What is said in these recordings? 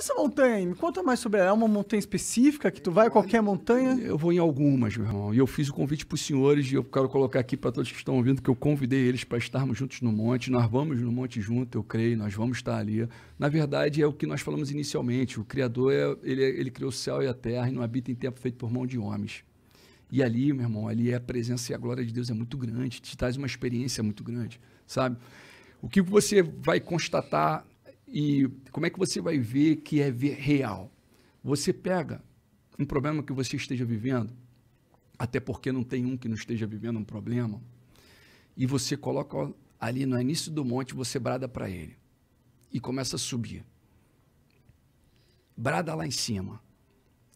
Essa montanha, me conta mais sobre ela. É uma montanha específica que tu vai a qualquer montanha? Eu vou em algumas, meu irmão. E eu fiz o convite para os senhores e eu quero colocar aqui para todos que estão ouvindo que eu convidei eles para estarmos juntos no monte. Nós vamos no monte junto, eu creio, nós vamos estar ali. Na verdade, é o que nós falamos inicialmente. O Criador, é, ele, ele criou o céu e a terra e não habita em tempo feito por mão de homens. E ali, meu irmão, ali é a presença e a glória de Deus é muito grande, te traz uma experiência muito grande, sabe? O que você vai constatar e como é que você vai ver que é real? Você pega um problema que você esteja vivendo, até porque não tem um que não esteja vivendo um problema, e você coloca ali no início do monte, você brada para ele e começa a subir. Brada lá em cima.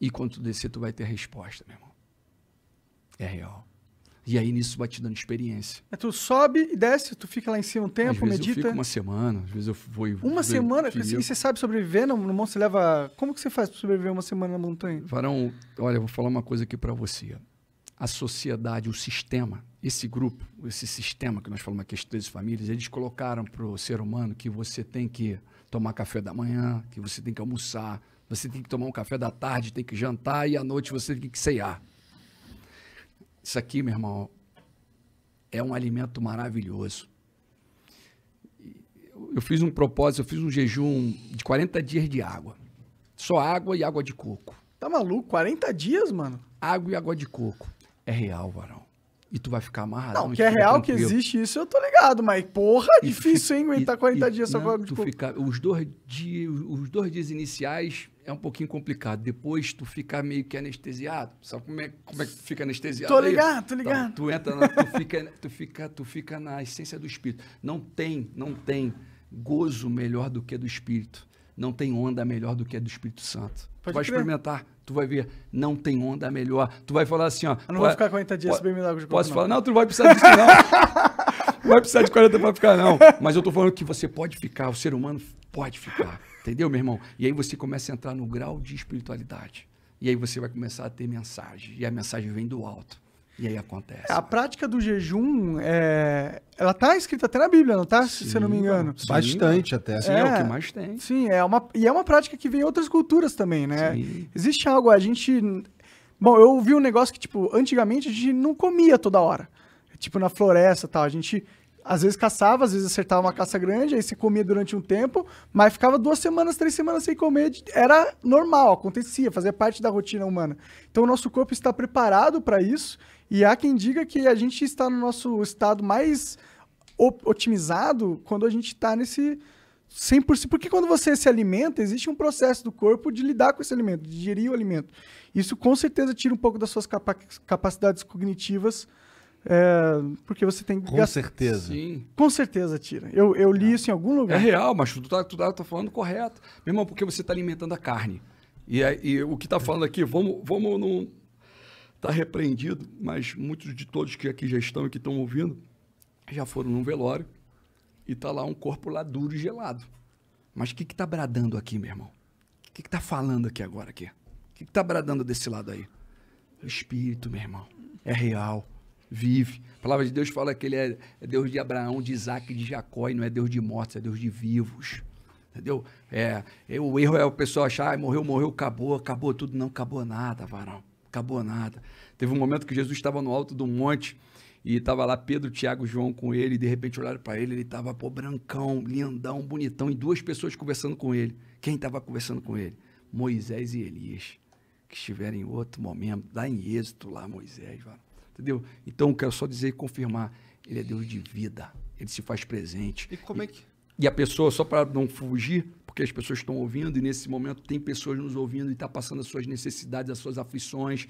E quando tu descer, tu vai ter a resposta, meu irmão. É real. E aí nisso vai te dando experiência. É, tu sobe e desce, tu fica lá em cima um tempo, às vezes medita. Eu fico uma semana, às vezes eu vou. Eu uma semana? E assim, você sabe sobreviver no, no monte? Você leva. Como que você faz para sobreviver uma semana na montanha? Varão, olha, eu vou falar uma coisa aqui para você. A sociedade, o sistema, esse grupo, esse sistema que nós falamos aqui, as 13 famílias, eles colocaram para o ser humano que você tem que tomar café da manhã, que você tem que almoçar, você tem que tomar um café da tarde, tem que jantar e à noite você tem que ceiar. Isso aqui, meu irmão, é um alimento maravilhoso. Eu fiz um propósito, eu fiz um jejum de 40 dias de água. Só água e água de coco. Tá maluco? 40 dias, mano? Água e água de coco. É real, varão e tu vai ficar amarrado. Não, que é real tranquilo. que existe isso, eu tô ligado, mas porra, e difícil, hein, aguentar 40 e, dias só com tu fica, os, dois dias, os dois dias iniciais é um pouquinho complicado. Depois tu fica meio que anestesiado. Sabe como é, como é que tu fica anestesiado? Tô é ligado, aí? tô tá, ligado. Então, tu entra, na, tu, fica, tu, fica, tu fica na essência do espírito. Não tem, não tem gozo melhor do que do espírito. Não tem onda melhor do que a do Espírito Santo. Pode tu vai crer. experimentar tu vai ver, não tem onda melhor. Tu vai falar assim, ó. Eu não vou ficar 40 dias bem milagre de Posso não. falar, não, tu não vai precisar disso, não. não vai precisar de 40 para ficar, não. Mas eu tô falando que você pode ficar, o ser humano pode ficar. Entendeu, meu irmão? E aí você começa a entrar no grau de espiritualidade. E aí você vai começar a ter mensagem. E a mensagem vem do alto. E aí acontece. A prática do jejum, é... ela está escrita até na Bíblia, não está? Se eu não me engano. Sim, bastante até. sim é, é, o é. que mais tem. Sim, é uma... e é uma prática que vem em outras culturas também, né? Sim. Existe algo, a gente... Bom, eu vi um negócio que, tipo, antigamente a gente não comia toda hora. Tipo, na floresta e tal, a gente às vezes caçava, às vezes acertava uma caça grande, aí se comia durante um tempo, mas ficava duas semanas, três semanas sem comer. Era normal, acontecia, fazia parte da rotina humana. Então o nosso corpo está preparado para isso, e há quem diga que a gente está no nosso estado mais otimizado quando a gente está nesse 100%. Porque quando você se alimenta, existe um processo do corpo de lidar com esse alimento, de digerir o alimento. Isso com certeza tira um pouco das suas capa capacidades cognitivas é, porque você tem Com gasto... certeza. Sim. Com certeza tira. Eu, eu li é. isso em algum lugar. É real, mas tá, tu tá, tu tá, falando correto. Mesmo porque você tá alimentando a carne. E, e o que tá é. falando aqui, vamos, vamos não. Tá repreendido, mas muitos de todos que aqui já estão e que estão ouvindo já foram num velório e tá lá um corpo lá duro e gelado. Mas o que que tá bradando aqui, meu irmão? O que que tá falando aqui agora aqui? O que que tá bradando desse lado aí? O espírito, meu irmão. É real vive. A palavra de Deus fala que ele é, é Deus de Abraão, de Isaac, de Jacó, e não é Deus de mortos, é Deus de vivos. Entendeu? É, é o erro é o pessoal achar, ah, morreu, morreu, acabou, acabou tudo. Não, acabou nada, varão. Acabou nada. Teve um momento que Jesus estava no alto do monte e estava lá Pedro, Tiago, João com ele, e de repente olharam para ele, ele estava, pô, brancão, lindão, bonitão, e duas pessoas conversando com ele. Quem estava conversando com ele? Moisés e Elias, que estiveram em outro momento, dá em êxito lá, Moisés, varão. Entendeu? Então, eu quero só dizer e confirmar: Ele é Deus de vida. Ele se faz presente. E como é que. E, e a pessoa, só para não fugir, porque as pessoas estão ouvindo e nesse momento tem pessoas nos ouvindo e está passando as suas necessidades, as suas aflições.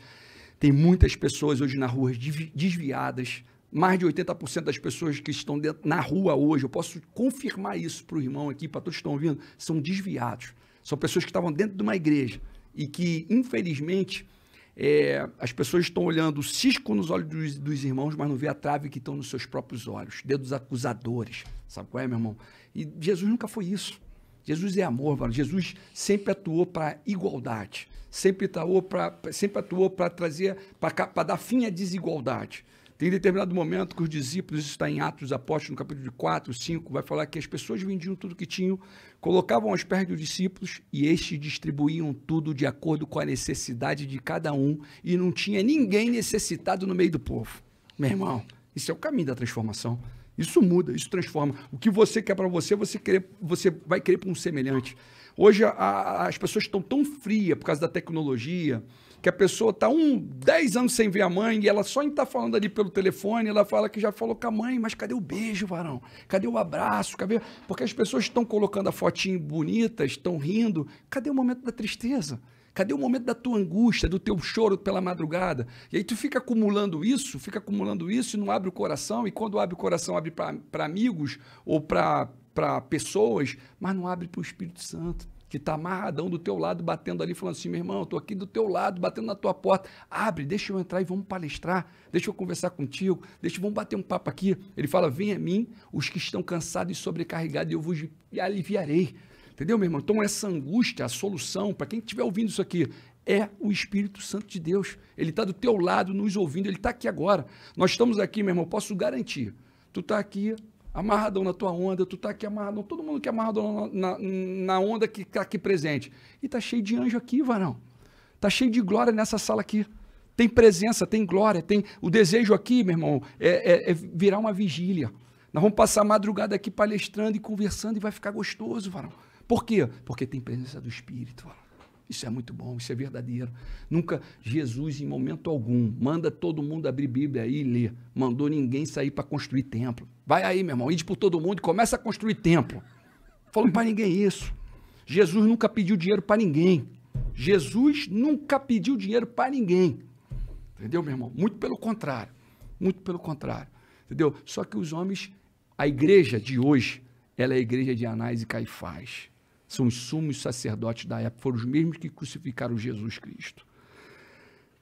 Tem muitas pessoas hoje na rua desviadas. Mais de 80% das pessoas que estão dentro, na rua hoje, eu posso confirmar isso para o irmão aqui, para todos que estão ouvindo, são desviados. São pessoas que estavam dentro de uma igreja e que, infelizmente, é, as pessoas estão olhando o cisco nos olhos dos, dos, irmãos, mas não vê a trave que estão nos seus próprios olhos. Dedos acusadores. Sabe qual é, meu irmão? E Jesus nunca foi isso. Jesus é amor, mano. Jesus sempre atuou para igualdade. Sempre atuou para sempre atuou para trazer para dar fim à desigualdade. Tem determinado momento que os discípulos, isso está em Atos Apóstolos, no capítulo 4, 5, vai falar que as pessoas vendiam tudo que tinham, colocavam aos pés dos discípulos e estes distribuíam tudo de acordo com a necessidade de cada um e não tinha ninguém necessitado no meio do povo. Meu irmão, isso é o caminho da transformação. Isso muda, isso transforma. O que você quer para você, você, querer, você vai querer para um semelhante. Hoje a, a, as pessoas estão tão frias por causa da tecnologia, que a pessoa está um, dez anos sem ver a mãe e ela só está falando ali pelo telefone, ela fala que já falou com a mãe, mas cadê o beijo, varão? Cadê o abraço? Cadê? Porque as pessoas estão colocando a fotinho bonita, estão rindo. Cadê o momento da tristeza? Cadê o momento da tua angústia, do teu choro pela madrugada? E aí tu fica acumulando isso, fica acumulando isso e não abre o coração. E quando abre o coração, abre para amigos ou para pessoas, mas não abre para o Espírito Santo que está amarradão do teu lado, batendo ali, falando assim, meu irmão, estou aqui do teu lado, batendo na tua porta, abre, deixa eu entrar e vamos palestrar, deixa eu conversar contigo, deixa, vamos bater um papo aqui. Ele fala, vem a mim, os que estão cansados e sobrecarregados, eu vos aliviarei. Entendeu, meu irmão? Então, essa angústia, a solução, para quem estiver ouvindo isso aqui, é o Espírito Santo de Deus. Ele está do teu lado, nos ouvindo, ele está aqui agora. Nós estamos aqui, meu irmão, posso garantir. Tu está aqui amarradão na tua onda, tu tá aqui amarradão, todo mundo que é amarradão na, na, onda que tá aqui presente. E tá cheio de anjo aqui, varão. Tá cheio de glória nessa sala aqui. Tem presença, tem glória, tem o desejo aqui, meu irmão, é, é, é virar uma vigília. Nós vamos passar a madrugada aqui palestrando e conversando e vai ficar gostoso, varão. Por quê? Porque tem presença do Espírito, varão. Isso é muito bom, isso é verdadeiro. Nunca Jesus, em momento algum, manda todo mundo abrir Bíblia aí e ler. Mandou ninguém sair para construir templo. Vai aí, meu irmão, ide por todo mundo e começa a construir templo. Falou para ninguém é isso. Jesus nunca pediu dinheiro para ninguém. Jesus nunca pediu dinheiro para ninguém. Entendeu, meu irmão? Muito pelo contrário. Muito pelo contrário. Entendeu? Só que os homens, a igreja de hoje, ela é a igreja de Anás e Caifás são os sumos sacerdotes da época, foram os mesmos que crucificaram Jesus Cristo.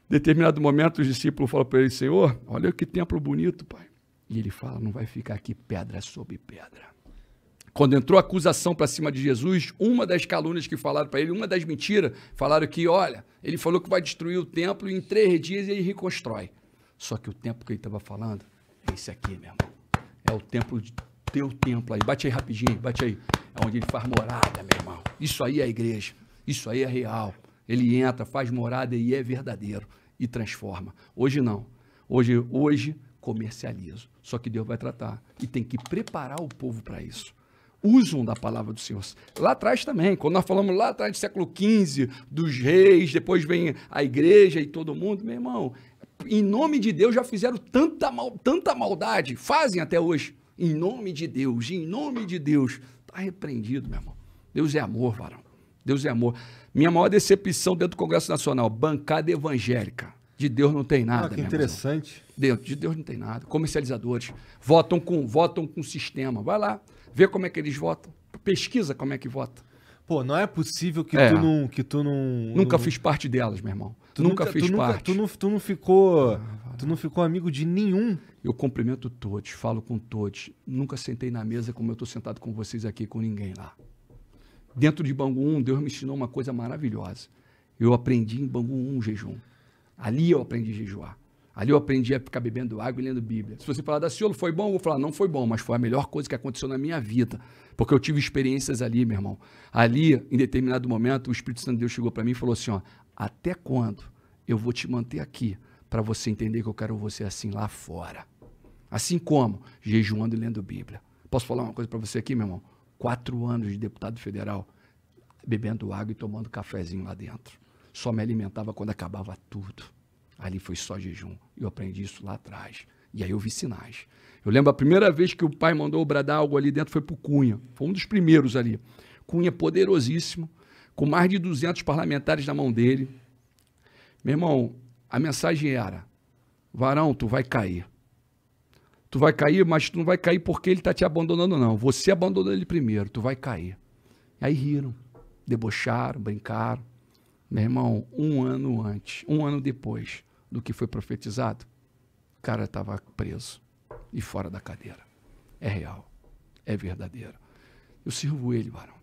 Em determinado momento, os discípulos falam para ele: Senhor, olha que templo bonito, pai. E ele fala: Não vai ficar aqui pedra sobre pedra. Quando entrou a acusação para cima de Jesus, uma das calúnias que falaram para ele, uma das mentiras, falaram que, olha, ele falou que vai destruir o templo e em três dias ele reconstrói. Só que o templo que ele estava falando é esse aqui, meu irmão. É o templo de teu templo aí. Bate aí rapidinho, bate aí. É onde ele faz morada, meu irmão. Isso aí é a igreja. Isso aí é real. Ele entra, faz morada e é verdadeiro. E transforma. Hoje não. Hoje, hoje comercializo. Só que Deus vai tratar. E tem que preparar o povo para isso usam da palavra do Senhor. Lá atrás também, quando nós falamos lá atrás do século XV, dos reis, depois vem a igreja e todo mundo, meu irmão, em nome de Deus já fizeram tanta, mal, tanta maldade, fazem até hoje. Em nome de Deus, em nome de Deus. Está repreendido, meu irmão. Deus é amor, varão. Deus é amor. Minha maior decepção dentro do Congresso Nacional, bancada evangélica. De Deus não tem nada. Ah, que interessante. Dentro de Deus não tem nada. Comercializadores votam com votam com sistema. Vai lá, vê como é que eles votam. Pesquisa como é que vota. Pô, não é possível que é. tu não que tu não Nunca não... fiz parte delas, meu irmão. Tu nunca, nunca fiz tu parte. Nunca, tu, não, tu não ficou ah. Tu não ficou amigo de nenhum? Eu cumprimento todos, falo com todos. Nunca sentei na mesa como eu estou sentado com vocês aqui, com ninguém lá. Dentro de Bangu 1, Deus me ensinou uma coisa maravilhosa. Eu aprendi em Bangu 1 jejum. Ali eu aprendi a jejuar. Ali eu aprendi a ficar bebendo água e lendo Bíblia. Se você falar da Ciolo, foi bom? Eu vou falar, não foi bom, mas foi a melhor coisa que aconteceu na minha vida. Porque eu tive experiências ali, meu irmão. Ali, em determinado momento, o Espírito Santo de Deus chegou para mim e falou assim: ó, até quando eu vou te manter aqui? para você entender que eu quero você assim lá fora. Assim como jejuando e lendo Bíblia. Posso falar uma coisa para você aqui, meu irmão? Quatro anos de deputado federal, bebendo água e tomando cafezinho lá dentro. Só me alimentava quando acabava tudo. Ali foi só jejum. Eu aprendi isso lá atrás. E aí eu vi sinais. Eu lembro a primeira vez que o pai mandou bradar algo ali dentro foi para o Cunha. Foi um dos primeiros ali. Cunha poderosíssimo, com mais de 200 parlamentares na mão dele. Meu irmão, a mensagem era: varão, tu vai cair. Tu vai cair, mas tu não vai cair porque ele está te abandonando, não. Você abandonou ele primeiro, tu vai cair. Aí riram, debocharam, brincaram. Meu irmão, um ano antes, um ano depois do que foi profetizado, o cara estava preso e fora da cadeira. É real, é verdadeiro. Eu sirvo ele, varão.